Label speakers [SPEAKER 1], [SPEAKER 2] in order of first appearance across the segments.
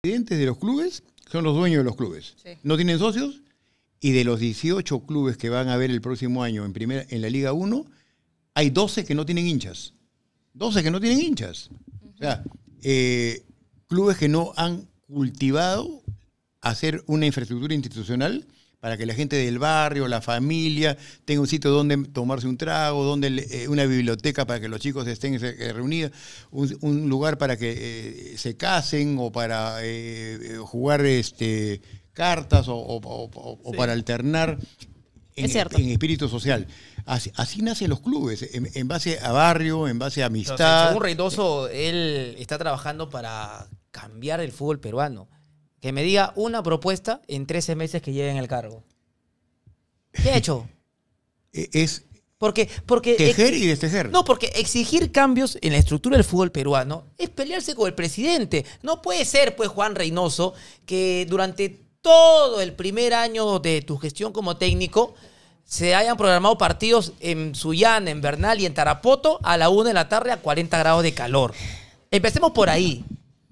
[SPEAKER 1] Los presidentes de los clubes son los dueños de los clubes. No tienen socios y de los 18 clubes que van a ver el próximo año en, primera, en la Liga 1, hay 12 que no tienen hinchas. 12 que no tienen hinchas. O sea, eh, clubes que no han cultivado hacer una infraestructura institucional para que la gente del barrio, la familia, tenga un sitio donde tomarse un trago, donde eh, una biblioteca para que los chicos estén eh, reunidos, un, lugar para que eh, se casen o para jugar este, cartas o, para alternar en, espíritu social. Así, nacen los clubes, en, base a barrio, en base a amistad.
[SPEAKER 2] Entonces, él está trabajando para cambiar el fútbol peruano que me diga una propuesta en 13 meses que lleve en el cargo. ¿Qué ha hecho? E-, es. Porque, porque tejer y destejer. No, porque exigir cambios en la estructura del fútbol peruano es pelearse con el presidente. No puede ser, pues, Juan Reynoso, que durante todo el primer año de tu gestión como técnico se hayan programado partidos en Sullán, en Bernal y en Tarapoto a la una de la tarde a 40 grados de calor. Empecemos por ahí.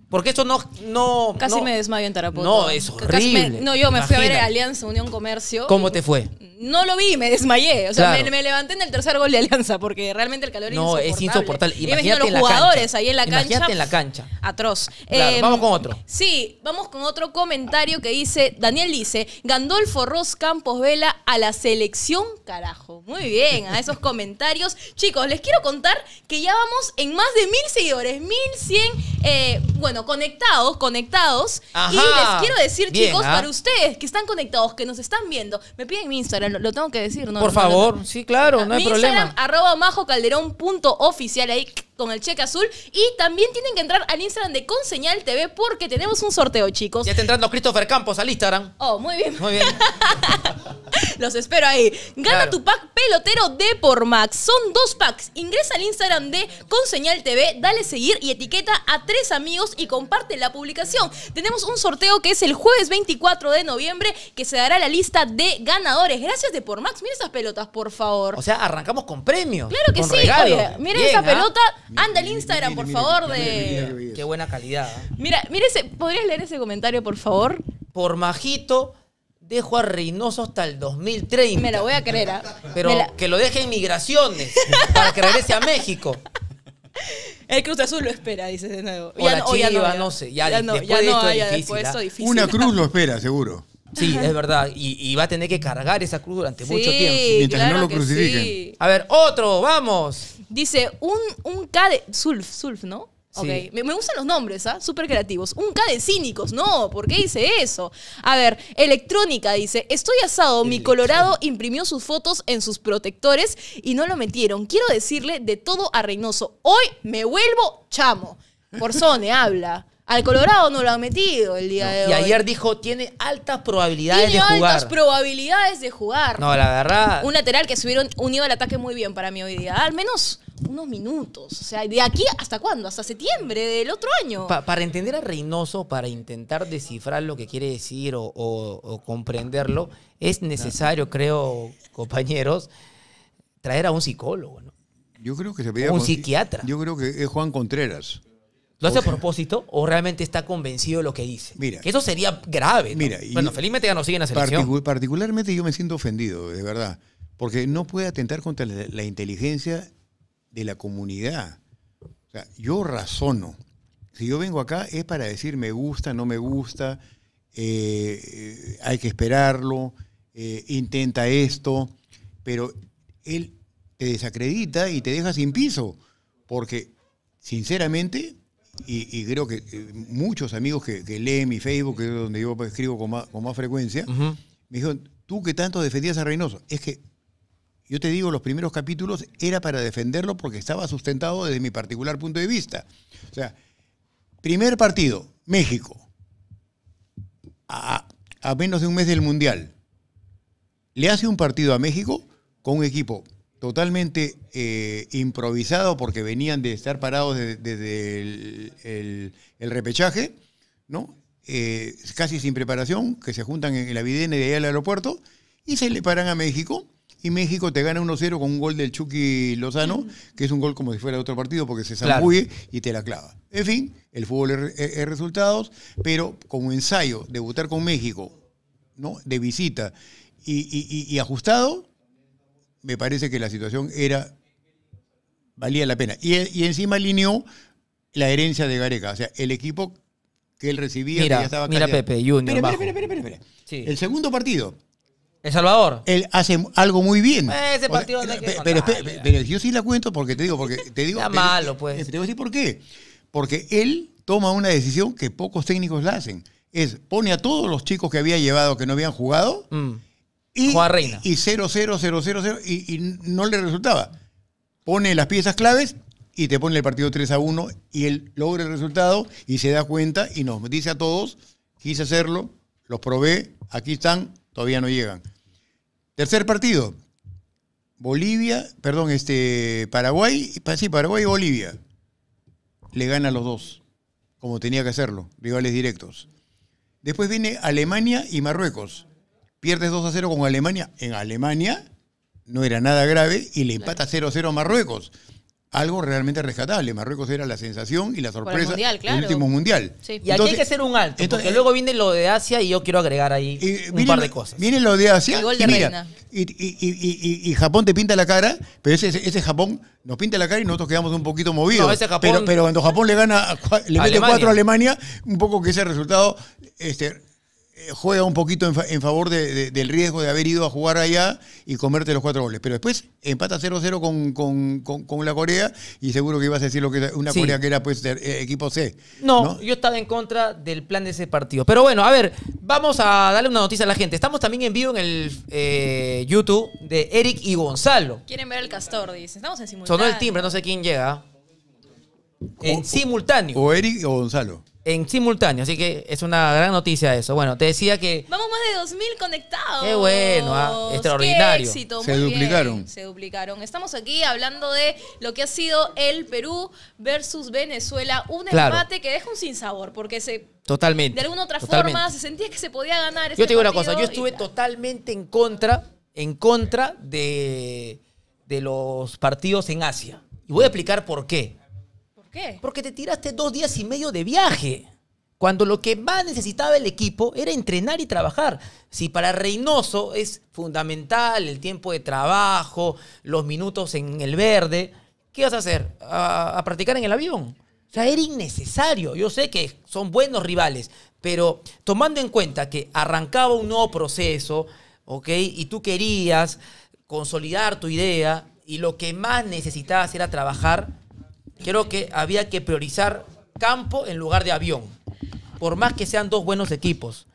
[SPEAKER 2] Porque eso no. no Casi me desmayo en
[SPEAKER 3] Tarapoto. No, es horrible. no, yo me fui a ver Alianza Unión Comercio.
[SPEAKER 2] ¿Cómo te fue?
[SPEAKER 3] No lo vi, me desmayé. O sea, me, levanté en el tercer gol de Alianza porque realmente el calor es insoportable. No, es insoportable. Imagínate los jugadores ahí en la cancha. Imagínate en la cancha. Atroz. Em, vamos con otro. Sí, vamos con otro comentario que dice: Daniel dice, Gandolfo Ross, Campos Vela a la selección, carajo. Muy bien, a esos comentarios. Chicos, les quiero contar que ya vamos en más de mil seguidores, mil cien. Eh, bueno, conectados, conectados. Y les quiero decir, chicos, ¿ah? para ustedes que están conectados, que nos están viendo, me piden mi Instagram, lo, tengo que decir, ¿no? Por favor,
[SPEAKER 2] sí, claro, no hay mi problema. Instagram,
[SPEAKER 3] arroba majo ahí con el cheque azul. Y también tienen que entrar al Instagram de Conseñal TV porque tenemos un sorteo, chicos. Ya está entrando Christopher Campos al Instagram. Oh, muy bien. Muy bien. Los espero ahí. Gana tu pack pelotero de por Max. Son dos packs. Ingresa al Instagram de Conseñal TV, dale seguir y etiqueta a tres amigos y comparte la publicación. Tenemos un sorteo que es el jueves 24 de noviembre que se dará la lista de ganadores. Gracias de por Max. Mira esas pelotas, por favor. O sea,
[SPEAKER 2] arrancamos con premios. Claro que con sí. Regalos. miren esa ¿ah? pelota
[SPEAKER 3] Anda el Instagram, por favor, de...
[SPEAKER 2] Qué buena calidad. ¿eh?
[SPEAKER 3] Mira, mire ¿podrías leer
[SPEAKER 2] ese comentario, por favor? Por majito, dejo a Reynoso hasta el 2030.
[SPEAKER 3] Me la voy a creer. ¿ah?
[SPEAKER 2] Pero que lo deje en migraciones para que regrese a México.
[SPEAKER 3] El Cruz Azul lo espera, dices de nuevo. O la Chivas, no sé. Ya, después
[SPEAKER 2] Una cruz
[SPEAKER 1] lo espera, seguro.
[SPEAKER 2] Sí, es verdad. Y, va a tener que cargar esa cruz durante mucho tiempo. Mientras no lo A ver, otro, vamos.
[SPEAKER 3] Dice, un, un K de... Sulf, Sulf, ¿no? Okay. Me, me, gustan los nombres, ¿ah? Súper creativos. Un K de cínicos, no, ¿por qué dice eso? A ver, electrónica dice, estoy asado, mi Colorado imprimió sus fotos en sus protectores y no lo metieron. Quiero decirle de todo a Reynoso, hoy me vuelvo chamo. Por Sone habla. Al Colorado no lo ha metido el día de hoy. Y ayer
[SPEAKER 2] dijo, tiene altas probabilidades de jugar. Tiene altas
[SPEAKER 3] probabilidades de jugar. No, la verdad. Un lateral que subieron unido al ataque muy bien para mi hoy día. Al menos unos minutos. O sea, ¿de aquí hasta cuándo? Hasta septiembre del otro año.
[SPEAKER 2] para entender a Reynoso, para intentar descifrar lo que quiere decir o, comprenderlo, es necesario, creo, compañeros, traer a un psicólogo,
[SPEAKER 1] Yo creo que se pedía... Un psiquiatra. Yo creo que es Juan Contreras. ¿Lo hace a
[SPEAKER 2] propósito o realmente está convencido de lo que dice? Mira. eso sería grave. bueno, felizmente ya no siguen la selección.
[SPEAKER 1] particularmente yo me siento ofendido, de verdad. Porque no puede atentar contra la, inteligencia de la comunidad. O sea, yo razono. Si yo vengo acá es para decir me gusta, no me gusta, eh, eh, hay que esperarlo, eh, intenta esto, pero él te desacredita y te deja sin piso, porque sinceramente y, creo que eh, muchos amigos que, leen mi Facebook, que es donde yo escribo con más, frecuencia, me dijeron, tú que tanto defendías a Reynoso, es que yo te digo, los primeros capítulos era para defenderlo porque estaba sustentado desde mi particular punto de vista. O sea, primer partido, México, a, a menos de un mes del Mundial, le hace un partido a México con un equipo totalmente eh, improvisado porque venían de estar parados desde, el, repechaje, ¿no? Eh, casi sin preparación, que se juntan en la videna de ahí al aeropuerto y se le paran a México y México te gana 1-0 con un gol del Chucky Lozano, que es un gol como si fuera de otro partido porque se zambulle y te la clava. En fin, el fútbol es, resultados, pero como ensayo, debutar con México, ¿no? De visita y ajustado, me parece que la situación era valía la pena. Y, encima alineó la herencia de Gareca, o sea, el equipo que él recibía mira, estaba Mira Pepe Junior Espera, espera, El segundo partido. El Salvador. Él hace algo muy bien. Ese partido pero, yo sí la cuento porque te digo, porque te digo. Está malo, pues. Te digo a por qué. Porque él toma una decisión que pocos técnicos la hacen. Es pone a todos los chicos que había llevado que no habían jugado. Y, Y 0, 0, 0, 0, 0, y, no le resultaba. Pone las piezas claves y te pone el partido 3 a 1 y él logra el resultado y se da cuenta y nos dice a todos, quise hacerlo, los probé, aquí están, todavía no llegan. Tercer partido, Bolivia, perdón, este, Paraguay, sí, Paraguay y Bolivia. Le gana los dos, como tenía que hacerlo, rivales directos. Después viene Alemania y Marruecos pierdes 2 a 0 con Alemania. En Alemania no era nada grave y le empata 0 a 0 a Marruecos. Algo realmente rescatable. Marruecos era la sensación y la sorpresa del último mundial. Y aquí hay que hacer un alto, porque luego viene lo de Asia y yo quiero agregar ahí un par de cosas. Viene lo de Asia y, y, Japón te pinta la cara, pero ese, ese, Japón nos pinta la cara y nosotros quedamos un poquito movidos. pero, cuando Japón le gana, le mete 4 a Alemania, un poco que ese resultado este, eh, juega un poquito en, favor del riesgo de haber ido a jugar allá y comerte los cuatro goles. Pero después empata 0-0 con, la Corea y seguro que ibas a decir lo que una Corea que era pues eh, equipo C. No,
[SPEAKER 2] yo estaba en contra del plan de ese partido. Pero bueno, a ver, vamos a darle una noticia a la gente. Estamos también en vivo en el eh, YouTube de Eric y Gonzalo.
[SPEAKER 3] Quieren ver el castor, dice. Estamos en simultáneo. Sonó el timbre,
[SPEAKER 2] no sé quién llega. En simultáneo. O Eric o Gonzalo en simultáneo. Así que es una gran noticia eso. Bueno, te decía que.
[SPEAKER 3] Vamos más de 2.000 conectados. Qué bueno, ah, extraordinario. se duplicaron. se duplicaron. Estamos aquí hablando de lo que ha sido el Perú versus Venezuela. Un empate que deja un sinsabor, porque se.
[SPEAKER 2] Totalmente. De alguna otra forma
[SPEAKER 3] se sentía que se podía ganar. yo te este digo una cosa, yo estuve totalmente en contra,
[SPEAKER 2] en contra de, de los partidos en Asia. Y voy a explicar por qué qué? Porque te tiraste dos días y medio de viaje. Cuando lo que más necesitaba el equipo era entrenar y trabajar. Si para Reynoso es fundamental el tiempo de trabajo, los minutos en el verde, ¿qué vas a hacer? ¿A, practicar en el avión? O sea, era innecesario. Yo sé que son buenos rivales, pero tomando en cuenta que arrancaba un nuevo proceso, ¿ok? Y tú querías consolidar tu idea y lo que más necesitabas era trabajar, Creo que había que priorizar campo en lugar de avión. Por más que sean dos buenos equipos.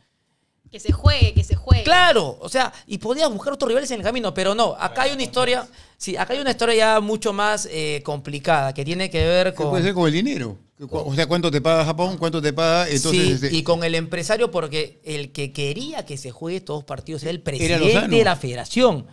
[SPEAKER 3] Que se juegue, que se juegue. Claro,
[SPEAKER 2] o sea, y podías buscar otros rivales en el camino, pero no, acá hay una historia, sí, acá hay una historia ya mucho más eh, complicada que tiene
[SPEAKER 1] que ver con... puede ser con el dinero? O sea, ¿cuánto te paga Japón? ¿Cuánto te paga? sí, este y
[SPEAKER 2] con el empresario, porque el que quería que se juegue estos dos partidos era el presidente de la federación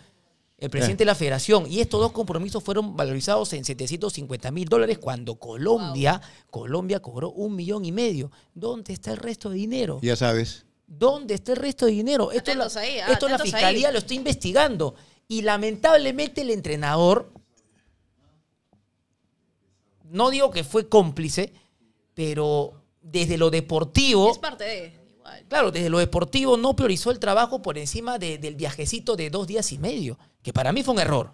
[SPEAKER 2] el eh. presidente de la federación. Y estos dos compromisos fueron valorizados en 750 mil dólares cuando Colombia, Colombia cobró un millón y medio. ¿Dónde está el resto de dinero?
[SPEAKER 1] Ya sabes.
[SPEAKER 2] ¿Dónde está el resto de dinero? Esto,
[SPEAKER 3] la,
[SPEAKER 2] fiscalía lo está investigando. Y lamentablemente el entrenador, no digo que fue cómplice, pero desde lo deportivo... Es
[SPEAKER 3] parte de
[SPEAKER 2] claro, desde lo deportivo no priorizó el trabajo por encima del viajecito de dos días y medio, que para mí fue un error.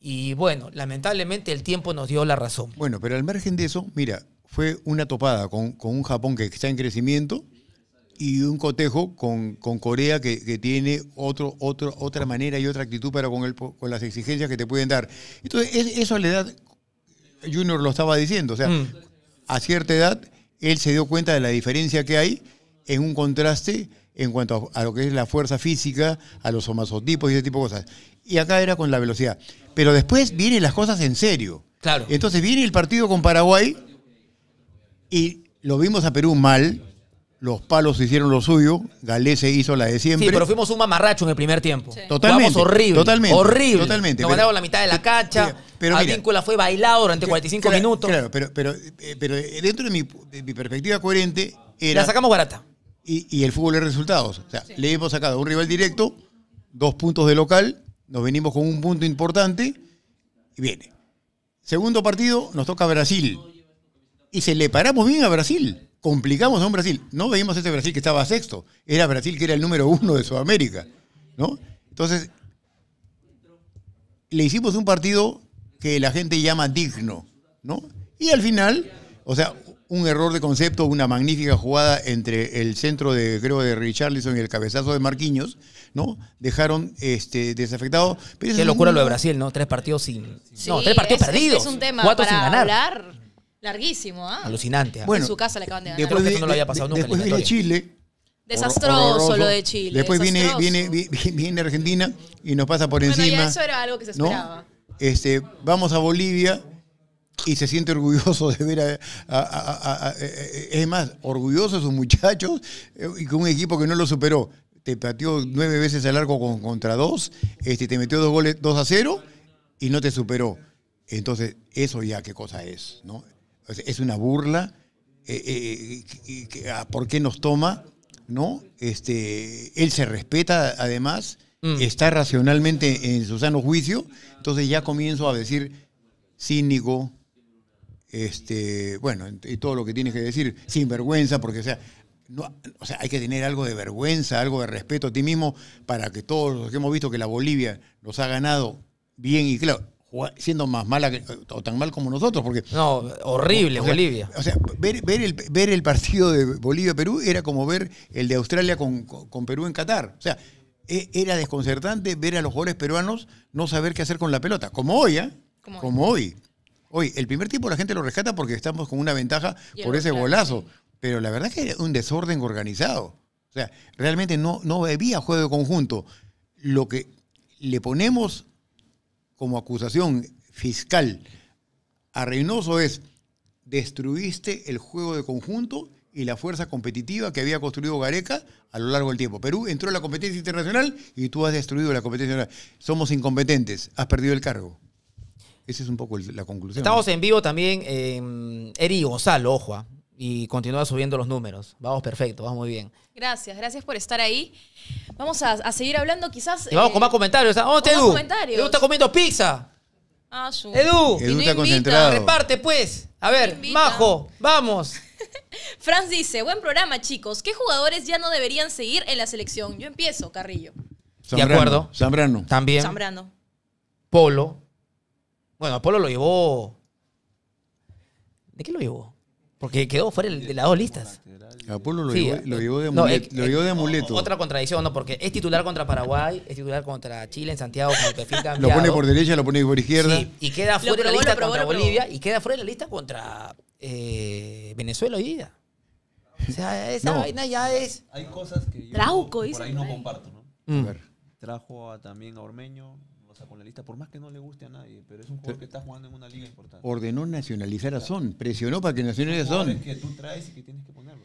[SPEAKER 2] Y bueno, lamentablemente el tiempo nos dio la razón.
[SPEAKER 1] Bueno, pero al margen de eso, mira, fue una topada con, un Japón que está en crecimiento y un cotejo con, con Corea que, tiene otro, otro, otra manera y otra actitud para con, el, con las exigencias que te pueden dar. Entonces, eso a la edad, Junior lo estaba diciendo, o sea, mm. a cierta edad él se dio cuenta de la diferencia que hay en un contraste en cuanto a, lo que es la fuerza física, a los somasotipos y ese tipo de cosas. Y acá era con la velocidad. Pero después vienen las cosas en serio. Claro. Entonces viene el partido con Paraguay y lo vimos a Perú mal. Los palos hicieron lo suyo, Galés se hizo la de siempre. Sí, pero
[SPEAKER 2] fuimos un mamarracho en el primer tiempo. Totalmente. horrible. Totalmente. Horrible. Totalmente. Nos la mitad de la cacha Pero,
[SPEAKER 1] fue bailado durante 45 minutos. Claro, pero, pero, eh, pero eh, dentro de mi, de mi perspectiva coherente era... La sacamos barata. Y, el fútbol es resultados. O sea, le hemos sacado un rival directo, dos puntos de local, nos venimos con un punto importante y viene. Segundo partido, nos toca Brasil. Y se le paramos bien a Brasil. Complicamos a un Brasil. No veíamos ese Brasil que estaba sexto. Era Brasil que era el número uno de Sudamérica. ¿no? Entonces, le hicimos un partido que la gente llama digno. ¿no? Y al final, o sea, un error de concepto, una magnífica jugada entre el centro de, creo, de Richarlison y el cabezazo de Marquinhos, ¿no? Dejaron este, desafectado. Qué locura lo de Brasil, ¿no? Tres partidos sin. no,
[SPEAKER 2] tres partidos perdidos. Es un tema cuatro para sin ganar.
[SPEAKER 3] Hablar larguísimo, ¿ah?
[SPEAKER 1] Alucinante. ¿ah? Bueno, en su casa le acaban de ganar. Después eso no lo había pasado nunca. viene Chile. Desastroso lo de Chile. Después viene, Argentina y nos pasa por encima. eso era
[SPEAKER 3] algo que se esperaba.
[SPEAKER 1] Este, vamos a Bolivia y se siente orgulloso de ver a, eh, eh, Es más, orgulloso de sus muchachos eh, y con un equipo que no lo superó. Te pateó nueve veces al arco contra dos, este, te metió dos goles, dos a cero y no te superó. Entonces, eso ya qué cosa es, ¿no? Es una burla. Eh, ah, ¿Por qué nos toma? ¿No? Este, él se respeta, además, mm. está racionalmente en su sano juicio. Entonces ya comienzo a decir cínico, este, bueno, y todo lo que tienes que decir, sin vergüenza, porque sea, no, o sea, hay que tener algo de vergüenza, algo de respeto a ti mismo para que todos los que hemos visto que la Bolivia nos ha ganado bien y claro, siendo más mala o tan mal como nosotros, porque... No, horrible Bolivia. O sea, ver, el, ver el partido de Bolivia-Perú era como ver el de Australia con, Perú en Qatar. O sea, e, era desconcertante ver a los jugadores peruanos no saber qué hacer con la pelota, como hoy, ¿eh? Como, hoy. Hoy, el primer tiempo la gente lo rescata porque estamos con una ventaja por ese golazo. Pero la verdad es que era un desorden organizado. O sea, realmente no, no había juego de conjunto. Lo que le ponemos como acusación fiscal a Reynoso es destruiste el juego de conjunto y la fuerza competitiva que había construido Gareca a lo largo del tiempo. Perú entró a la competencia internacional y tú has destruido la competencia internacional. Somos incompetentes, has perdido el cargo. Esa es un poco la conclusión. Estamos
[SPEAKER 2] en vivo también en em, Eri Gonzalo, ojo, ah, y continúa subiendo los números. Vamos perfecto, vamos muy bien.
[SPEAKER 3] Gracias, gracias por estar ahí. Vamos a, seguir hablando quizás... Eh, ¿ah? vamos con más
[SPEAKER 2] comentarios. Edu? está comiendo pizza.
[SPEAKER 3] ah, Edu, reparte pues.
[SPEAKER 2] A ver, bajo, Majo, vamos.
[SPEAKER 3] Franz dice, buen programa chicos, ¿qué jugadores ya no deberían seguir en la selección? Yo empiezo, Carrillo.
[SPEAKER 2] De acuerdo. Zambrano. También. Zambrano. Polo. Bueno, Apolo lo llevó. ¿De qué lo llevó? Porque quedó fuera de las dos listas. Apolo lo, eh, llevó,
[SPEAKER 1] de amuleto, eh, eh, Otra
[SPEAKER 2] contradicción, ¿no? Porque es titular contra Paraguay, es titular contra Chile en Santiago como perfil Lo pone por
[SPEAKER 1] derecha, lo pone por izquierda.
[SPEAKER 2] y queda fuera de la lista contra Bolivia y queda fuera de la
[SPEAKER 4] lista contra Venezuela hoy día. O sea, esa vaina ya es. Hay cosas que yo Trauco, por ahí no comparto, ¿no? Mm. A ver. Trajo también a Ormeño, o sea, con la lista, por más que no le guste a nadie, pero es un jugador que está jugando en una liga importante. Ordenó nacionalizar a Son, presionó para que nacionalice a Son. que tú traes y que tienes que ponerlo.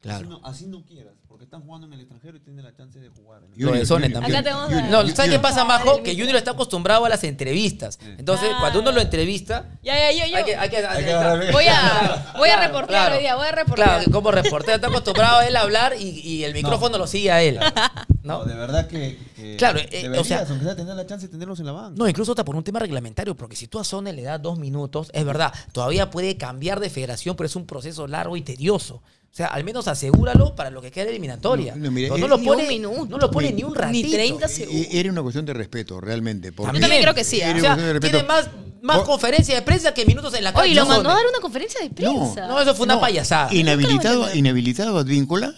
[SPEAKER 1] Claro. Así,
[SPEAKER 4] no, quieras, porque están jugando en el extranjero y tienen la chance de jugar. ¿no? Lo también. No, ¿sabes qué pasa,
[SPEAKER 2] Majo? Que Junior está acostumbrado a las entrevistas. Entonces, cuando uno lo entrevista...
[SPEAKER 3] Ya, ya, yo, voy a, voy a reportear hoy día, voy a reportar
[SPEAKER 2] como reportero está acostumbrado a él a hablar y, y el micrófono lo sigue a él. ¿no? de verdad que... claro, eh, eh, deberías, o sea... Aunque
[SPEAKER 4] sea tener la chance de tenerlos en la banda
[SPEAKER 2] No, incluso hasta por un tema reglamentario, porque si tú a Zone le das dos minutos, es verdad, todavía puede cambiar de federación, pero es un proceso largo y tedioso. O sea, al menos asegúralo para lo que queda eliminatoria. No, lo pone, ni un, no lo pone ni, un ratito. Ni 30 eh,
[SPEAKER 1] segundos. Eh, era una cuestión de respeto, realmente. Yo también creo que sí. ¿eh? O sea, tiene más,
[SPEAKER 2] más conferencia de prensa que minutos en la cancha. Oye, lo mandó a dar
[SPEAKER 3] una conferencia de
[SPEAKER 2] prensa. No, eso fue una payasada.
[SPEAKER 1] Inhabilitado, inhabilitado Advíncula,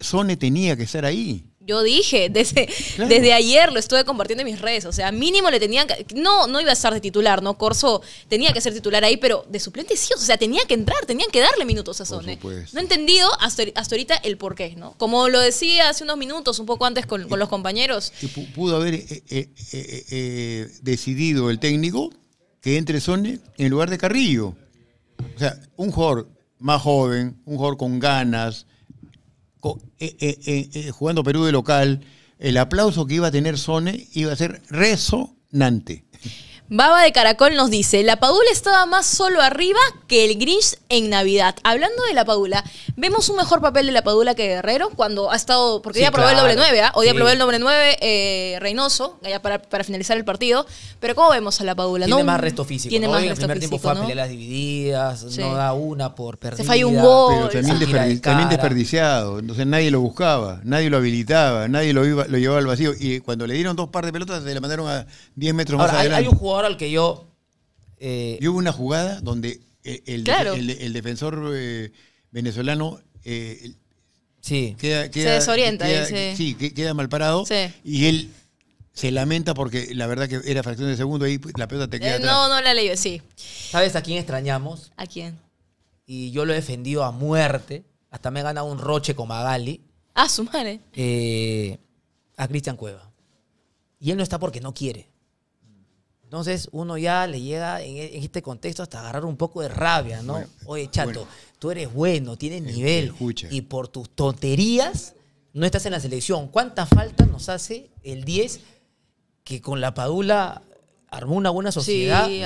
[SPEAKER 1] Sone tenía que estar ahí
[SPEAKER 3] yo dije, desde, desde ayer lo estuve compartiendo en mis redes, o sea, mínimo le tenían que, no, no iba a estar de titular, ¿no? Corso tenía que ser titular ahí, pero de suplente sí, o sea, tenía que entrar, tenían que darle minutos a Sone. No he entendido hasta, ahorita el porqué qué, ¿no? Como lo decía hace unos minutos, un poco antes con, los compañeros.
[SPEAKER 1] pudo haber eh, eh, eh, decidido el técnico que entre Sone en lugar de Carrillo. O sea, un jugador más joven, un jugador con ganas, eh, eh, eh, jugando Perú de local, el aplauso que iba a tener Sone iba a ser resonante.
[SPEAKER 3] Baba de Caracol nos dice, la Padula estaba más solo arriba que el Grinch en Navidad. Hablando de la Padula, vemos un mejor papel de la Padula que Guerrero cuando ha estado, porque hoy ya probó el doble 9, ¿ah? hoy ya probó el doble 9 eh, Reynoso, allá para, finalizar el partido, pero ¿cómo vemos a la Padula? Tiene más resto físico. Tiene en el primer tiempo fue a pelear las
[SPEAKER 2] divididas, no da una por perdida. Se falló un gol. Pero también,
[SPEAKER 1] desperdiciado, entonces nadie lo buscaba, nadie lo habilitaba, nadie lo, iba, lo llevaba al vacío y cuando le dieron dos par de pelotas se le mandaron a 10 metros más adelante. Hay un al que yo... Eh, hubo una jugada donde eh, el, defensor eh, venezolano eh, sí. se desorienta. Sí, queda mal parado y él se lamenta porque la verdad que era fracción de segundo y la pelota te queda. Atrás. No,
[SPEAKER 3] no la leí, sí.
[SPEAKER 1] ¿Sabes a quién
[SPEAKER 3] extrañamos? ¿A quién?
[SPEAKER 1] Y yo
[SPEAKER 2] lo he defendido a muerte. Hasta me he ganado un roche con Magali.
[SPEAKER 3] Ah, su madre.
[SPEAKER 2] a Cristian Cueva. Y él no está porque no quiere. Entonces uno ya le llega e, en, este contexto hasta agarrar un poco de rabia, ¿no? Oye, chato, tú eres bueno, tienes nivel y por tus tonterías no estás en la selección. ¿Cuánta falta nos hace el 10 que con la Padula armó una buena sociedad sí,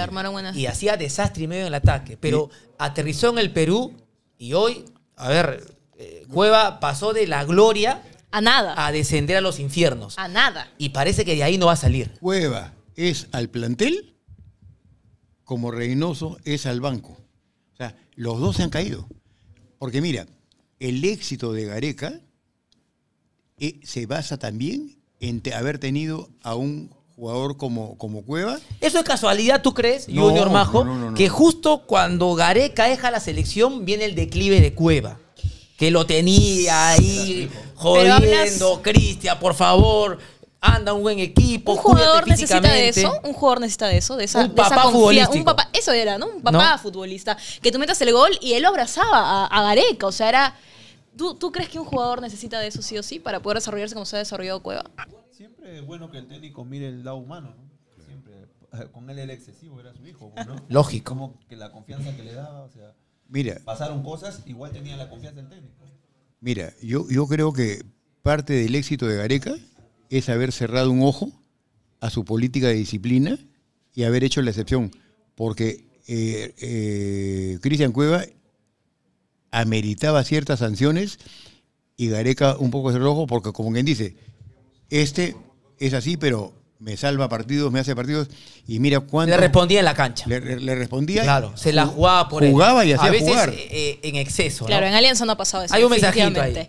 [SPEAKER 2] y hacía desastre y medio en el ataque? Pero aterrizó en el Perú y hoy, a ver, eh, Cueva pasó de la gloria a nada. A descender a los infiernos. A nada. Y parece que de ahí no va a
[SPEAKER 1] salir. Cueva es al plantel como Reynoso es al banco. O sea, los dos se han caído. Porque mira, el éxito de Gareca eh, se basa también en haber tenido a un jugador como, como Cueva.
[SPEAKER 2] ¿Eso es casualidad, tú crees, Junior Majo? que justo cuando Gareca deja la selección viene el declive de Cueva. Que lo tenía ahí jodiendo, Cristian, por favor anda un buen equipo. Un jugador necesita de eso,
[SPEAKER 3] un jugador necesita de eso, de esa, un papá esa Un papá, eso era, ¿no? Un papá futbolista. Que tú metas el gol y él lo abrazaba a, Gareca. O sea, era. ¿tú, crees que un jugador necesita de eso sí o sí para poder desarrollarse como se ha desarrollado Cueva?
[SPEAKER 4] Siempre es bueno que el técnico mire el lado humano, ¿no? Siempre. Eh, con él el excesivo, era su hijo, ¿no? Lógico. Como que la confianza que le daba, o sea, mira, pasaron cosas, igual tenía la confianza del técnico.
[SPEAKER 1] Mira, yo, yo creo que parte del éxito de Gareca es haber cerrado un ojo a su política de disciplina y haber hecho la excepción, porque eh, eh, Cristian Cueva ameritaba ciertas sanciones y Gareca un poco rojo porque como quien dice, este es así, pero me salva partidos, me hace partidos y mira cuánto... Le respondía en la cancha. Le, respondía. Claro, se la jugaba por Jugaba y hacía A veces, jugar.
[SPEAKER 2] Eh, en exceso. Claro, en
[SPEAKER 3] Alianza no ha pasado eso. Hay un mensajito ahí.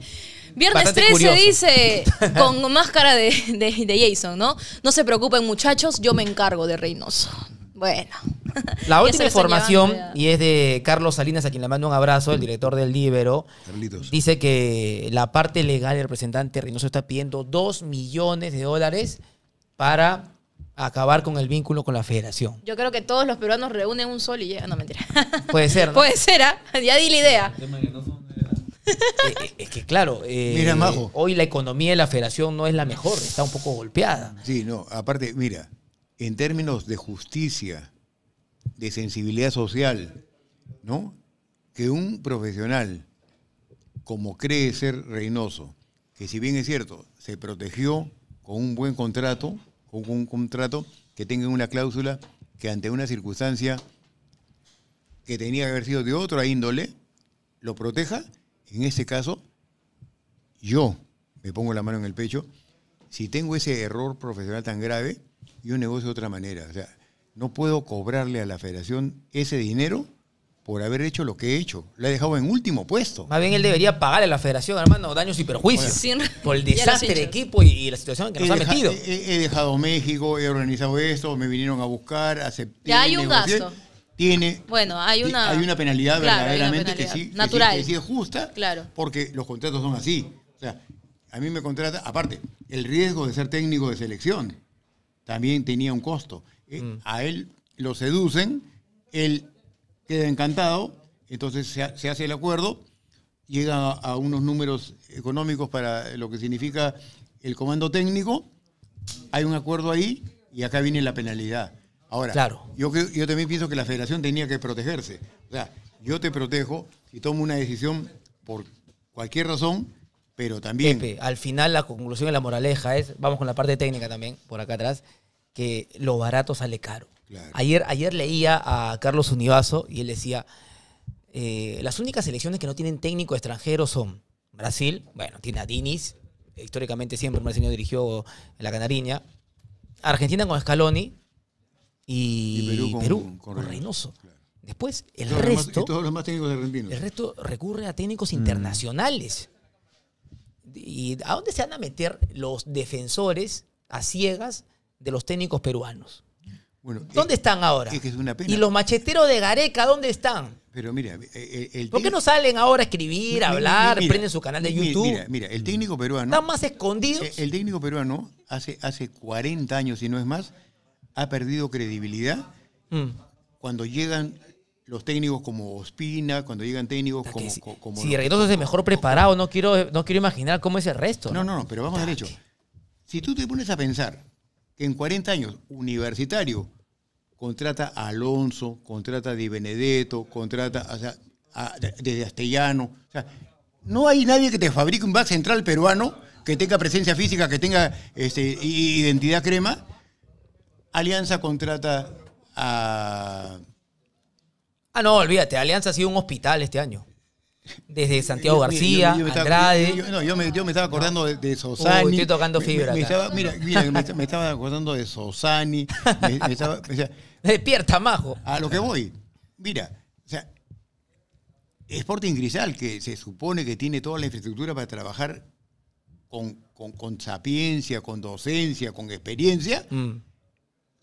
[SPEAKER 3] Viernes 13 dice con máscara de, de, Jason, ¿no? No se preocupen, muchachos, yo me encargo de Reynoso. Bueno.
[SPEAKER 2] La última información, y es de Carlos Salinas, a quien le mando un abrazo, el director del Libero. Dice que la parte legal, y representante Reynoso está pidiendo 2 millones de dólares para acabar con el vínculo con la federación.
[SPEAKER 3] Yo creo que todos los peruanos reúnen un sol y llegan. No, mentira. Puede ser, Puede ser, ¿ah? Ya di la idea.
[SPEAKER 2] Eh, eh, es que claro, eh, hoy la economía de la federación no es la mejor, está un poco golpeada.
[SPEAKER 1] Sí, no, aparte, mira, en términos de justicia, de sensibilidad social, ¿no? Que un profesional, como cree ser Reynoso, que si bien es cierto, se protegió con un buen contrato, con un contrato que tenga una cláusula que ante una circunstancia que tenía que haber sido de otra índole, lo proteja en este caso, yo me pongo la mano en el pecho. Si tengo ese error profesional tan grave, yo negocio de otra manera. O sea, no puedo cobrarle a la federación ese dinero por haber hecho lo que he hecho. Lo he dejado en último puesto. Más bien él debería
[SPEAKER 2] pagarle a la federación, hermano, daños y perjuicios por el desastre de equipo y, la situación en que nos ha metido.
[SPEAKER 1] He, dejado México, he organizado esto, me vinieron a buscar, acepté. Ya hay un gasto tiene.
[SPEAKER 3] Bueno, hay una. Hay una penalidad verdaderamente que sí. Que es
[SPEAKER 1] justa. Porque los contratos son así. O sea, a mí me contrata. Aparte, el riesgo de ser técnico de selección también tenía un costo. Eh, mm. A él lo seducen, él queda encantado, entonces se, hace el acuerdo, llega a unos números económicos para lo que significa el comando técnico, hay un acuerdo ahí y acá viene la penalidad. Ahora, claro. yo, también pienso que la federación tenía que protegerse. O sea, yo te protejo si tomo una decisión por cualquier razón, pero también...
[SPEAKER 2] al final la conclusión y la moraleja es, vamos con la parte técnica también, por acá atrás, que lo barato sale caro. Ayer, ayer leía a Carlos Univaso y él decía, eh, las únicas elecciones que no tienen técnico extranjero son Brasil, bueno, tiene a Dinis, históricamente siempre señor dirigió la Canariña, Argentina con Scaloni,
[SPEAKER 1] y, Perú con,
[SPEAKER 2] Reynoso. Después, el resto. y todos los más técnicos argentinos. El resto recurre a técnicos mm. internacionales. ¿Y a dónde se van a meter los defensores a ciegas de los técnicos peruanos? Bueno, ¿Dónde están ahora? ¿Y los macheteros de Gareca dónde están?
[SPEAKER 1] Pero mira, eh, eh, el, ¿por
[SPEAKER 2] qué no salen ahora a escribir, a hablar, prenden su canal de YouTube?
[SPEAKER 1] Mira, el técnico peruano. Están más escondidos. Eh, el, técnico peruano hace, hace 40 años, y no es más, ha perdido credibilidad mm. cuando llegan los técnicos como Ospina, cuando llegan técnicos como, si, Reynoso es mejor preparado, no quiero, no quiero imaginar cómo es el resto. No, no, no, pero vamos al hecho. Si tú te pones a pensar que en 40 años, universitario, contrata a Alonso, contrata a Di Benedetto, contrata a, desde Astellano. sea, no hay nadie que te fabrique un back central peruano que tenga presencia física, que tenga este, identidad crema Alianza contrata a... Ah,
[SPEAKER 2] no, olvídate, Alianza ha sido un hospital este año. Desde Santiago García, yo,
[SPEAKER 1] yo me, estaba acordando de, Sosani. estoy tocando fibra. mira, mira me, estaba acordando de Sosani. Despierta, majo. A lo que voy. Mira, o sea, Sporting Grisal, que se supone que tiene toda la infraestructura para trabajar con, con, con sapiencia, con docencia, con experiencia, mm.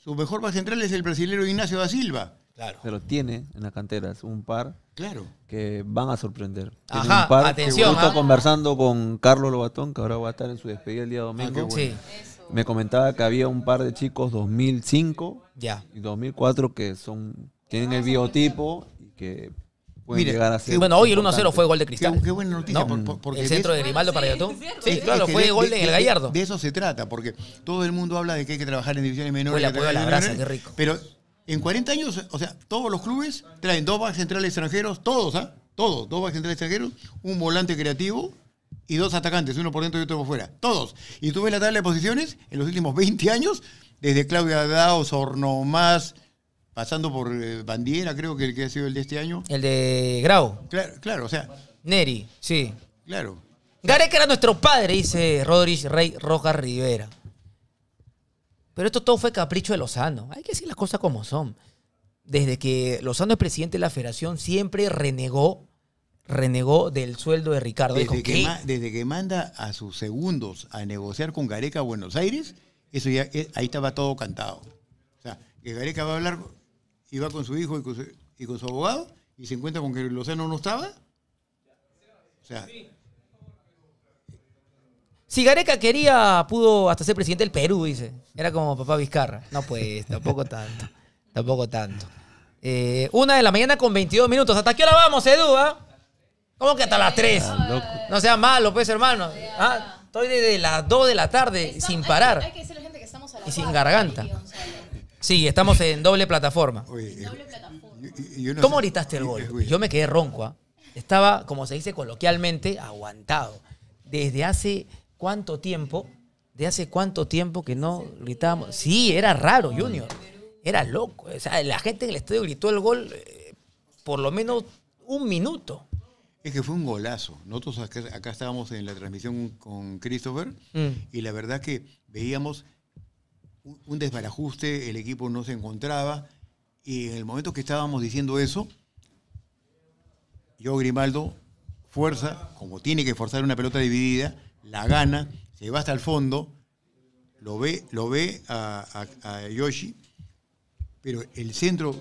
[SPEAKER 1] Su mejor base central es el brasileño Ignacio da Silva. Claro. Pero tiene en las canteras
[SPEAKER 4] un par claro. que van a sorprender. Tiene Ajá, un par atención. Que ah. conversando con Carlos Lobatón, que ahora va a estar en su despedida el día domingo. Ah, Me comentaba que había un par de chicos 2005 y 2004 que son tienen el biotipo y que y Bueno, hoy el 1-0 fue gol de Cristal. Qué, buena noticia. el centro de, Grimaldo para Yatú. Sí, claro, fue gol de, Gallardo. De,
[SPEAKER 1] eso se trata, porque todo el mundo habla de que hay que trabajar en divisiones menores. la, Pero en 40 años, o sea, todos los clubes traen dos backs centrales extranjeros, todos, ¿ah? Todos, dos backs centrales extranjeros, un volante creativo y dos atacantes, uno por dentro y otro por fuera. Todos. Y tú ves la tabla de posiciones en los últimos 20 años, desde Claudia Daos, más pasando por eh, Bandiera, creo que el que ha sido el de este año. El de Grau. Claro, o sea. Neri, sí. Claro.
[SPEAKER 2] Gareca era nuestro padre, dice Rodríguez Rey Rojas Rivera. Pero esto todo fue capricho de Lozano. Hay que decir las cosas como son. Desde que Lozano es presidente de la
[SPEAKER 1] federación, siempre renegó, renegó del sueldo de Ricardo. Desde, que, desde que manda a sus segundos a negociar con Gareca a Buenos Aires, eso ya, eh, ahí estaba todo cantado. O sea, que Gareca va a hablar iba con su hijo y con su, abogado y se encuentra con que el Lozano no estaba. O sea.
[SPEAKER 2] Si Gareca quería, pudo hasta ser presidente del Perú, dice. Era como papá Vizcarra. No, pues, tampoco tanto. tampoco tanto. Eh, una de la mañana con 22 minutos. ¿Hasta qué hora vamos, Edu? ¿eh? ¿Cómo que hasta las 3? Ah, no sea malo, pues, hermano. Ah, estoy desde las 2 de la tarde, sin parar. y sin garganta. Sí, estamos en doble plataforma. Eh, ¿Cómo gritaste el gol? Yo me quedé ronco. ¿ah? Estaba, como se dice coloquialmente, aguantado. Desde hace cuánto tiempo, de hace cuánto tiempo que no gritábamos. Sí, era raro, Junior. Era loco. O sea, la gente en el estadio gritó el gol eh,
[SPEAKER 1] por lo menos
[SPEAKER 2] un minuto.
[SPEAKER 1] Es que fue un golazo. Nosotros acá, estábamos en la transmisión con Christopher mm. y la verdad que veíamos un, desbarajuste, el equipo no se encontraba. Y en el momento que estábamos diciendo eso, yo Grimaldo fuerza, como tiene que forzar una pelota dividida, la gana, se va hasta el fondo, lo ve, lo ve a, Yoshi, pero el centro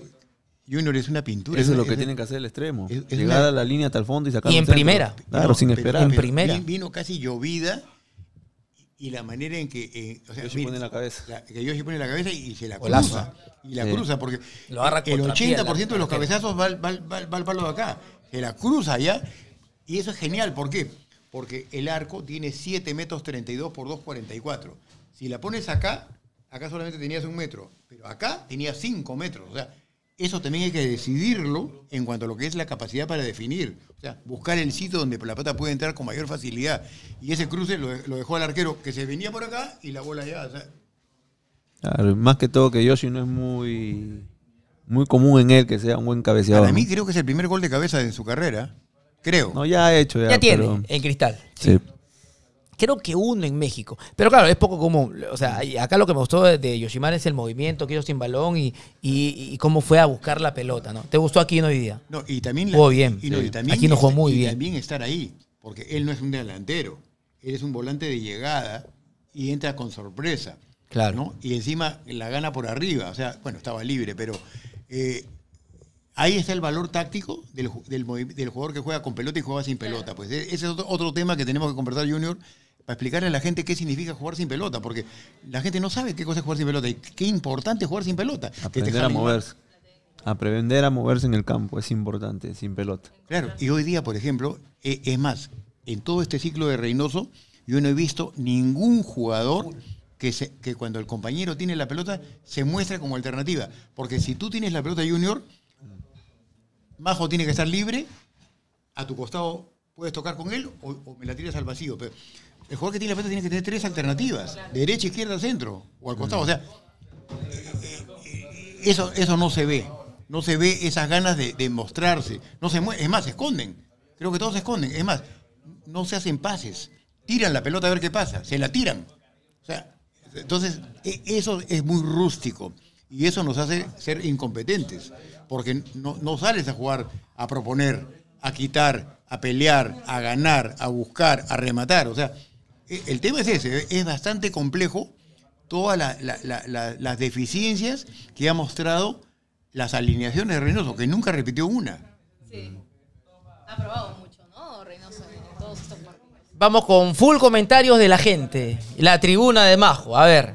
[SPEAKER 1] Junior es una pintura. Eso es, lo que tienen que hacer el extremo. llegar a
[SPEAKER 4] la línea hasta el fondo y sacar. Y en primera. Claro, sin esperar. En primera.
[SPEAKER 1] Vino casi llovida y la manera en que. Eh, o pone la cabeza. La, pone la cabeza y, se la cruza. Y la cruza, porque el 80% de los cabezazos va, al palo de acá. Se la cruza allá. Y eso es genial. ¿Por qué? Porque el arco tiene 7 metros 32 por 2,44. Si la pones acá, acá solamente tenías un metro. Pero acá tenías 5 metros. O sea, eso también hay que decidirlo en cuanto a lo que es la capacidad para definir. O sea, buscar el sitio donde la pata puede entrar con mayor facilidad. Y ese cruce lo, dejó al arquero, que se venía por acá y la bola allá.
[SPEAKER 4] más que todo que Yoshi no es muy, muy común en él que sea un buen cabeceador. Para mí creo
[SPEAKER 1] que es el primer gol de cabeza de su carrera. Creo. No, ya ha hecho. Ya, ya tiene, en cristal.
[SPEAKER 4] sí
[SPEAKER 2] creo que uno en México. Pero claro, es poco común. O sea, acá lo que me gustó de Yoshimar es el movimiento que hizo sin balón y, cómo fue a buscar la pelota, ¿no? ¿Te gustó aquí en hoy día?
[SPEAKER 1] No, y también... jugó bien. también aquí no jugó muy bien. Y también estar ahí, porque él no es un delantero. Él es un volante de llegada y entra con sorpresa. Claro. ¿no? Y encima la gana por arriba. O sea, bueno, estaba libre, pero... Eh, ahí está el valor táctico del, jugador que juega con pelota y juega sin pelota. Pues e-, ese es otro, otro tema que tenemos que conversar, Junior, para explicarle a la gente qué significa jugar sin pelota, porque la gente no sabe qué cosa es jugar sin pelota y qué importante es jugar sin pelota. Este Aprender a moverse.
[SPEAKER 4] Aprender a moverse en el campo es
[SPEAKER 1] importante, sin pelota. Claro, y hoy día, por ejemplo, e, es más, en todo este ciclo de Reynoso, yo no he visto ningún jugador que, se, que cuando el compañero tiene la pelota se muestra como alternativa. Porque si tú tienes la pelota junior, Majo tiene que estar libre, a tu costado puedes tocar con él o, me la tiras al vacío. Pero el jugador que tiene la pelota tiene que tener tres alternativas, derecha, izquierda, centro, o al costado. O sea, eso, eso no se ve. No se ve esas ganas de, de mostrarse. No es más, se esconden. Creo que todos se esconden. Es más, no se hacen pases. Tiran la pelota a ver qué pasa. Se la tiran. O sea, entonces, e, eso es muy rústico. Y eso nos hace ser incompetentes. Porque no, no sales a jugar, a proponer, a quitar, a pelear, a ganar, a buscar, a rematar. O sea, eh, el tema es ese, ¿eh? es bastante complejo todas las deficiencias que ha mostrado las alineaciones de Reynoso, que nunca repitió una. Sí, ha probado mucho, ¿no? Reynoso todos estos partidos. Vamos
[SPEAKER 2] con full comentarios de la gente. La tribuna de Majo, a ver.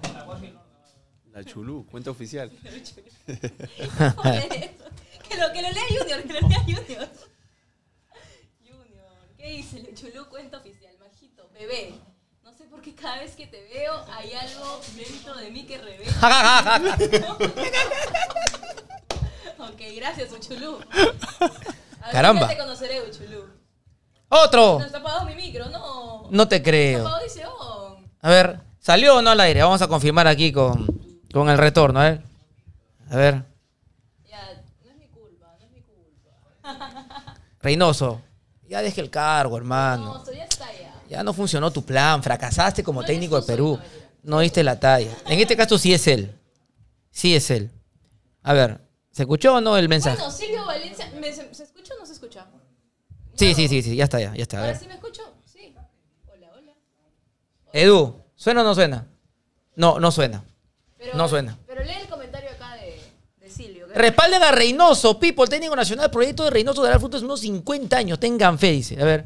[SPEAKER 2] La
[SPEAKER 4] Chulú, cuenta oficial. que, lo, que
[SPEAKER 3] lo lea Junior, que lo lea Junior. Junior, ¿qué dice? La Chulú, cuenta oficial. Majito, bebé porque cada vez que te veo hay algo dentro de mí que revela. ok, gracias, Uchulú. A Caramba. te conoceré, Uchulú. ¡Otro! Nos apagado mi micro, no.
[SPEAKER 2] No te creo. A ver, ¿salió o no al aire? Vamos a confirmar aquí con, con el retorno, ¿eh? A ver. Ya, no es mi culpa, no es mi culpa. Reynoso, ya deje el cargo, hermano. No, estoy está allá. Ya no funcionó tu plan, fracasaste como técnico de Perú, no diste la talla. En este caso sí es él. Sí es él. A ver, ¿se escuchó o no el mensaje? Bueno,
[SPEAKER 3] Silvio Valencia, se, escucha o no se escucha?
[SPEAKER 2] Sí, sí, sí, sí, ya está, ya, ya está. A ver. ¿Ahora
[SPEAKER 3] sí me escucho? Sí. Hola, hola.
[SPEAKER 2] Edu, ¿suena o no suena? No, no suena. no suena.
[SPEAKER 3] Pero lee el comentario acá de, Silvio. Respalden a
[SPEAKER 2] Reynoso, People, técnico nacional. proyecto de Reynoso la frutos en unos 50 años. Tengan fe, dice. A ver.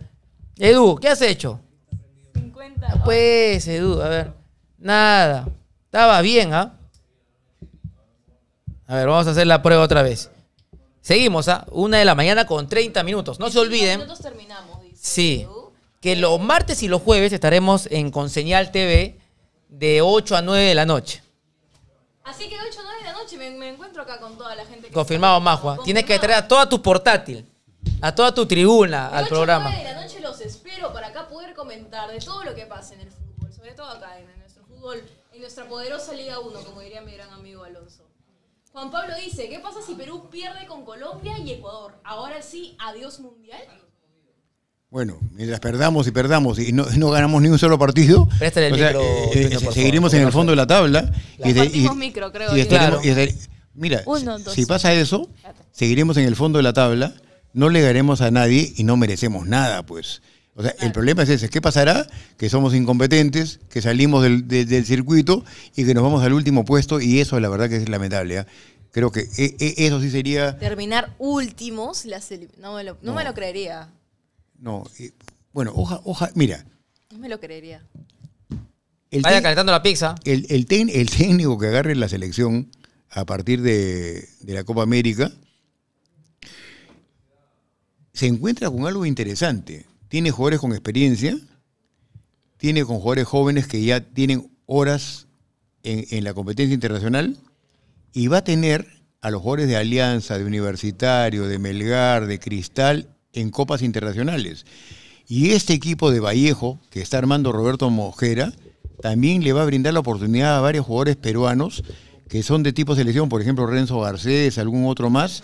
[SPEAKER 2] Edu, ¿qué has hecho? No pues, Edu, a ver. Nada. Estaba bien, ¿ah? A ver, vamos a hacer la prueba otra vez. Seguimos, ¿ah? Una de la mañana con 30 minutos. No se olviden. terminamos, dice sí. Que los martes y los jueves estaremos en Conseñal TV de 8 a 9 de la noche.
[SPEAKER 3] Así que de 8 a 9 de la noche me, encuentro acá con toda la gente
[SPEAKER 2] que Confirmado, Majua. Tienes que traer a toda tu portátil a toda tu tribuna, al programa. A
[SPEAKER 3] de la noche los espero para acá poder comentar de todo lo que pasa en el fútbol, sobre todo acá en nuestro fútbol, en nuestra poderosa Liga 1, como diría mi gran amigo Alonso. Juan Pablo dice, ¿qué pasa si Perú pierde con Colombia y Ecuador? Ahora sí, adiós mundial.
[SPEAKER 1] Bueno, mientras perdamos y perdamos y no, ganamos ni un solo partido. Eh, eh, seguiremos en el fondo de la tabla. Y, micro, creo. mira, si pasa eso, seguiremos en el fondo de la tabla no le daremos a nadie y no merecemos nada, pues. O sea, el problema es ese. ¿Qué pasará? Que somos incompetentes, que salimos del, del, circuito y que nos vamos al último puesto y eso la verdad que es lamentable. ¿ah? Creo que e, e, eso sí sería...
[SPEAKER 3] Terminar últimos, no, me lo, creería.
[SPEAKER 1] No, eh, bueno, oja, oja, mira.
[SPEAKER 3] No me lo creería.
[SPEAKER 1] Vaya calentando la pizza. El, el, el, técnico que agarre la selección a partir de, de la Copa América se encuentra con algo interesante. Tiene jugadores con experiencia, tiene con jugadores jóvenes que ya tienen horas en, la competencia internacional y va a tener a los jugadores de Alianza, de Universitario, de Melgar, de Cristal en copas internacionales. Y este equipo de Vallejo que está armando Roberto Mojera también le va a brindar la oportunidad a varios jugadores peruanos que son de tipo selección, por ejemplo Renzo Garcés, algún otro más,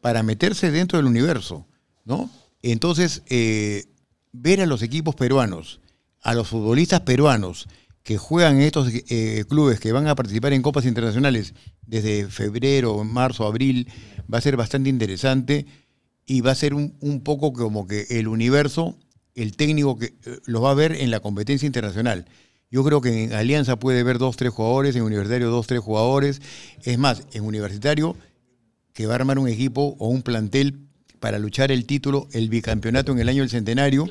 [SPEAKER 1] para meterse dentro del universo. ¿no? Entonces, eh, ver a los equipos peruanos, a los futbolistas peruanos que juegan en estos eh, clubes, que van a participar en copas internacionales desde febrero, marzo, abril, va a ser bastante interesante y va a ser un, poco como que el universo, el técnico que eh, los va a ver en la competencia internacional. Yo creo que en Alianza puede ver dos, tres jugadores, en Universitario dos, tres jugadores. Es más, en Universitario, que va a armar un equipo o un plantel para luchar el título, el bicampeonato en el año del centenario,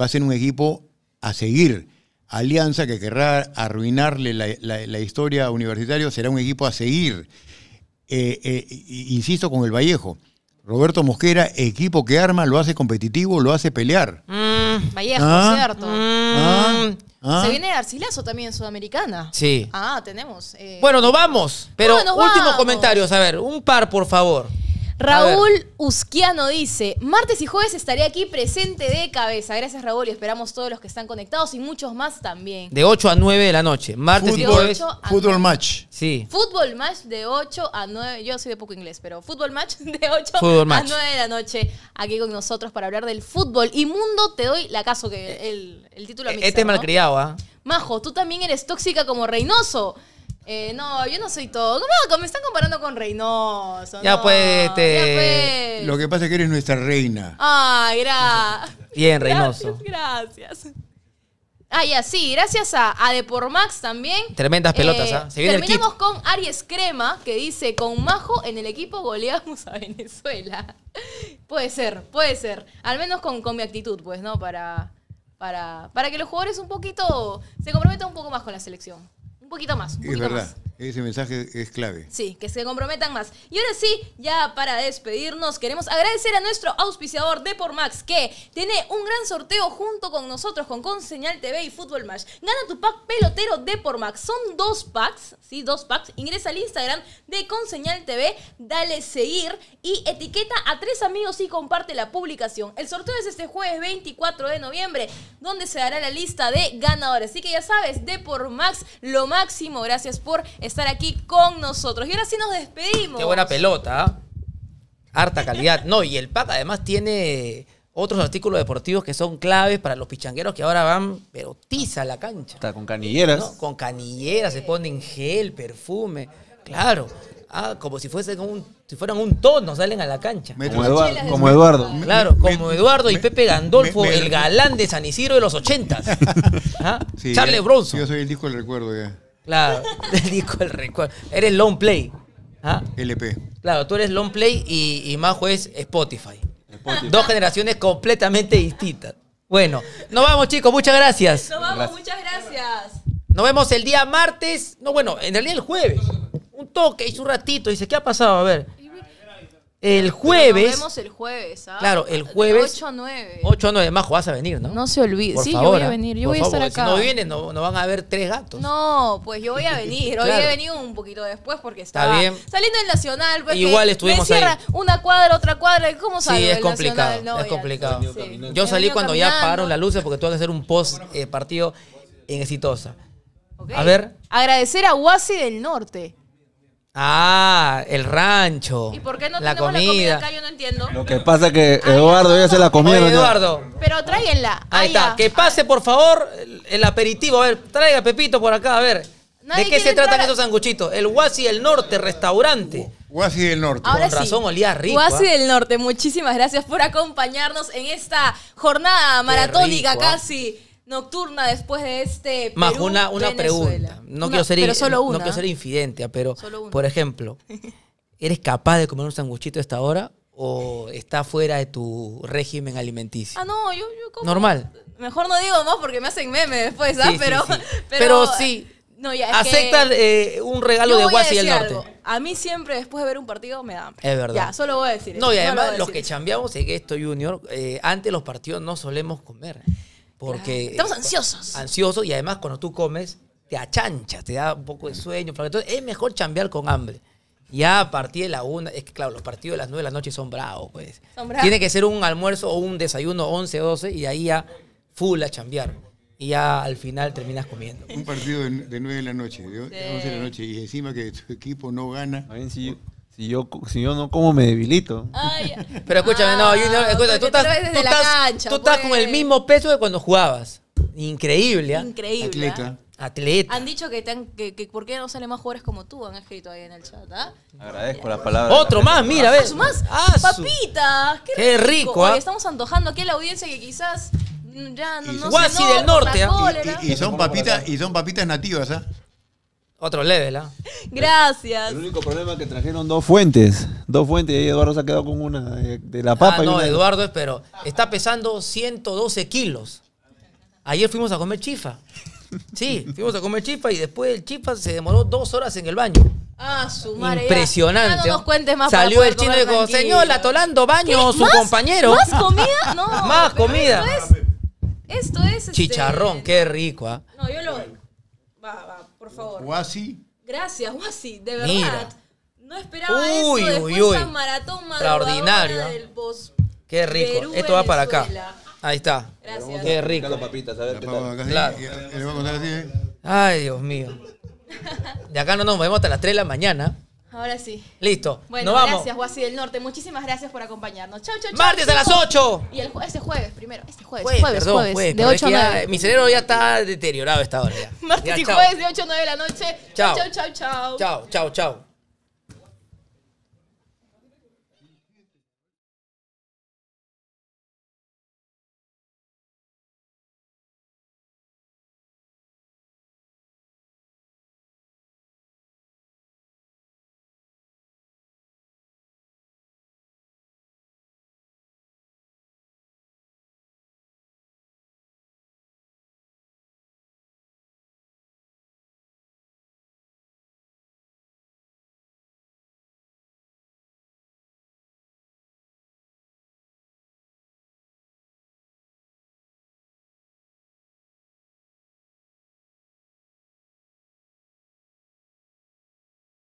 [SPEAKER 1] va a ser un equipo a seguir. Alianza que querrá arruinarle la, historia universitaria será un equipo a seguir. Eh, eh, insisto con el Vallejo. Roberto Mosquera, equipo que arma, lo hace competitivo, lo hace pelear.
[SPEAKER 3] Mm, Vallejo,
[SPEAKER 1] ¿Ah? cierto.
[SPEAKER 2] ¿Ah?
[SPEAKER 3] Mm. ¿Ah? Se viene Arcilazo también, Sudamericana. Sí. Ah, tenemos. Eh. Bueno, nos
[SPEAKER 2] vamos. Pero último últimos comentarios, a ver, un par, por favor.
[SPEAKER 3] Raúl Usquiano dice, martes y jueves estaré aquí presente de cabeza. Gracias Raúl y esperamos todos los que están conectados y muchos más también.
[SPEAKER 2] De 8 a 9 de la noche, martes y jueves. Fútbol match. Sí.
[SPEAKER 3] Fútbol match de 8 a 9, yo soy de poco inglés, pero fútbol match de 8 a 9 de la noche aquí con nosotros para hablar del fútbol. Y Mundo, te doy la caso que eh, el, título a eh, Este es
[SPEAKER 2] malcriado, ¿ah?
[SPEAKER 3] Majo, tú también eres tóxica como Reynoso. Eh, no, yo no soy todo. ¿Cómo me están comparando con Reynoso? Ya,
[SPEAKER 1] puede este, Lo que pasa es que eres nuestra reina.
[SPEAKER 3] Ay, gracias.
[SPEAKER 1] Bien, Reynoso.
[SPEAKER 3] Gracias. gracias. Ah, ya, sí, gracias a, a Max también.
[SPEAKER 1] Tremendas pelotas, eh, ¿ah? terminamos
[SPEAKER 3] con Aries Crema, que dice, con Majo en el equipo goleamos a Venezuela. puede ser, puede ser. Al menos con, con mi actitud, pues, ¿no? Para, para, para que los jugadores un poquito, se comprometan un poco más con la selección poquito más. Un poquito es verdad.
[SPEAKER 1] Más. Ese mensaje es clave. Sí,
[SPEAKER 3] que se comprometan más. Y ahora sí, ya para despedirnos, queremos agradecer a nuestro auspiciador de Max, que tiene un gran sorteo junto con nosotros, con Conseñal TV y Fútbol Match. Gana tu pack pelotero de Max. Son dos packs, sí, dos packs. Ingresa al Instagram de Conseñal TV, dale seguir y etiqueta a tres amigos y comparte la publicación. El sorteo es este jueves 24 de noviembre, donde se dará la lista de ganadores. Así que ya sabes, de Max, lo máximo. Gracias por estar aquí con nosotros. Y ahora sí nos despedimos. Qué buena
[SPEAKER 2] pelota. ¿ah? Harta calidad. No, y el Pac además tiene otros artículos deportivos que son claves para los pichangueros que ahora van, pero tiza la cancha.
[SPEAKER 4] Está con canilleras.
[SPEAKER 2] Con canilleras, se ponen gel, perfume. Claro. Ah, como si fuesen un, si fueran un tono, salen a la cancha. Como, Eduardo, Claro, como Eduardo y Pepe Gandolfo, el galán de San Isidro de los ochentas. ¿Ah? Charles eh, Bronson.
[SPEAKER 1] Yo soy el disco del recuerdo ya.
[SPEAKER 2] Claro, del El Recuerdo. Eres long play.
[SPEAKER 1] ¿ah? LP.
[SPEAKER 2] Claro, tú eres long play y, y Majo es Spotify. Dos generaciones completamente distintas. Bueno, nos vamos chicos, muchas gracias. Nos vamos,
[SPEAKER 3] muchas gracias.
[SPEAKER 2] Nos vemos el día martes, no bueno, en realidad el jueves. Un toque, y un ratito, dice, ¿qué ha pasado? A ver. El jueves. Nos vemos
[SPEAKER 3] el jueves, ¿sabes? ¿ah? Claro, el jueves. 8 a 9.
[SPEAKER 2] 8 a 9. Majo, vas a venir, ¿no? No se olvide. sí, yo voy a ¿ah? venir. Yo voy a estar acá. Si no vienes, no, no, van a haber tres gatos.
[SPEAKER 3] No, pues yo voy a venir. Hoy he venido un poquito después porque estaba Está bien. saliendo el Nacional. Pues Igual estuvimos ahí. una cuadra, otra cuadra. ¿Cómo salimos? Sí, es complicado. es
[SPEAKER 2] complicado. Yo salí cuando ya apagaron las luces porque tuve que hacer un post eh, partido en Exitosa. A ver.
[SPEAKER 3] Agradecer a Huasi del Norte.
[SPEAKER 2] Ah, el rancho. ¿Y por qué no la tenemos comida. la comida acá?
[SPEAKER 3] Yo no entiendo. Lo que
[SPEAKER 2] pasa
[SPEAKER 4] es que Eduardo ya se la comió. Eduardo.
[SPEAKER 2] Pero tráiganla. Ahí está. Que pase, por favor, el aperitivo. A ver, traiga Pepito por acá, a ver. ¿De qué se tratan esos sanguchitos? El Guasi del Norte, restaurante. Guasi del Norte. Ahora Con sí. razón olía rico. Guasi ¿ah?
[SPEAKER 3] del Norte, muchísimas gracias por acompañarnos en esta jornada maratónica ¿ah? casi nocturna después de este. Perú, Más una, una pregunta. No, quiero ser, no, quiero ser ¿eh?
[SPEAKER 2] infidente, pero por ejemplo, ¿eres capaz de comer un sanguchito a esta hora o está fuera de tu régimen alimenticio? Ah,
[SPEAKER 3] no, yo, yo como. Normal. Mejor no digo más porque me hacen meme después, ¿ah? pero, sí, pero, sí. No, eh, un regalo de Guasi del Norte. A mí siempre después de ver un partido me da Es verdad. Ya, solo voy a decir. No, y además los
[SPEAKER 2] que chambeamos en esto, Junior, eh, antes los partidos no solemos comer. Porque Estamos ansiosos. Ansiosos y además cuando tú comes te achanchas, te da un poco de sueño. Entonces es mejor chambear con hambre. Ya a partir de la una, es que claro, los partidos de las nueve de la noche son bravos, pues. Tiene que ser un almuerzo o un desayuno 11, 12 y ahí ya full a chambear. Y ya al final terminas comiendo.
[SPEAKER 1] Un partido de, nueve de la noche, de, la noche, y encima que tu equipo no gana. A ver, yo... Si yo, si yo no como, me debilito. Pero escúchame,
[SPEAKER 2] no, tú estás, tú estás, con el pues.
[SPEAKER 4] mismo peso de cuando jugabas. Increíble, ¿ah? Increíble. ¿ah? Atleta. Han
[SPEAKER 3] dicho que, que, que, por qué no salen más jugadores como tú, han escrito ahí en el chat,
[SPEAKER 4] ¿ah? Agradezco la palabra. Otro más, mira, ah, ves. más?
[SPEAKER 3] qué, rico. estamos antojando aquí a la audiencia que quizás ya no, no Guasi
[SPEAKER 1] del norte. Y, y, y, son papitas, y son papitas nativas, ¿ah? Otro level, ¿ah?
[SPEAKER 4] Gracias. El único problema es que trajeron dos fuentes. Dos fuentes y Eduardo se ha quedado con una de, la papa. Ah, no, Eduardo
[SPEAKER 2] pero está pesando 112 kilos. Ayer fuimos a comer chifa. Sí, fuimos a comer chifa y después el chifa se demoró dos horas en el baño.
[SPEAKER 4] Ah, su madre. Impresionante. más Salió el chino y dijo, señor, atolando baño, su
[SPEAKER 3] compañero. ¿Más comida? No. Más comida. Esto es, este, Chicharrón,
[SPEAKER 1] qué rico, ¿ah?
[SPEAKER 3] No, yo lo... Va, va, por favor. Guasi. Gracias, Guasi, de verdad. Mira. No esperaba uy, eso después uy, uy. Esa maratón Extraordinario. ¿eh? del post
[SPEAKER 2] Qué rico. Perú, Esto va para acá. Ahí está. Gracias. Qué rico. Las
[SPEAKER 1] papitas, a ver, ¿qué tal? Claro. ¿eh?
[SPEAKER 2] Ay, Dios mío. De acá no nos vemos hasta las 3 de la mañana.
[SPEAKER 3] Ahora sí. Listo. Bueno, gracias, Guasi del Norte. Muchísimas gracias por acompañarnos. Chau, chau, chao. Martes a las 8. Y el jue ese jueves, primero. Este jueves. Jueves, jueves. Perdón, jueves, de 8
[SPEAKER 2] a 9. mi cerebro ya está deteriorado a esta hora. Ya. Martes y jueves
[SPEAKER 3] de 8 a 9 de la noche. Chau, chau, chau. Chau, chau,
[SPEAKER 2] chau. chau.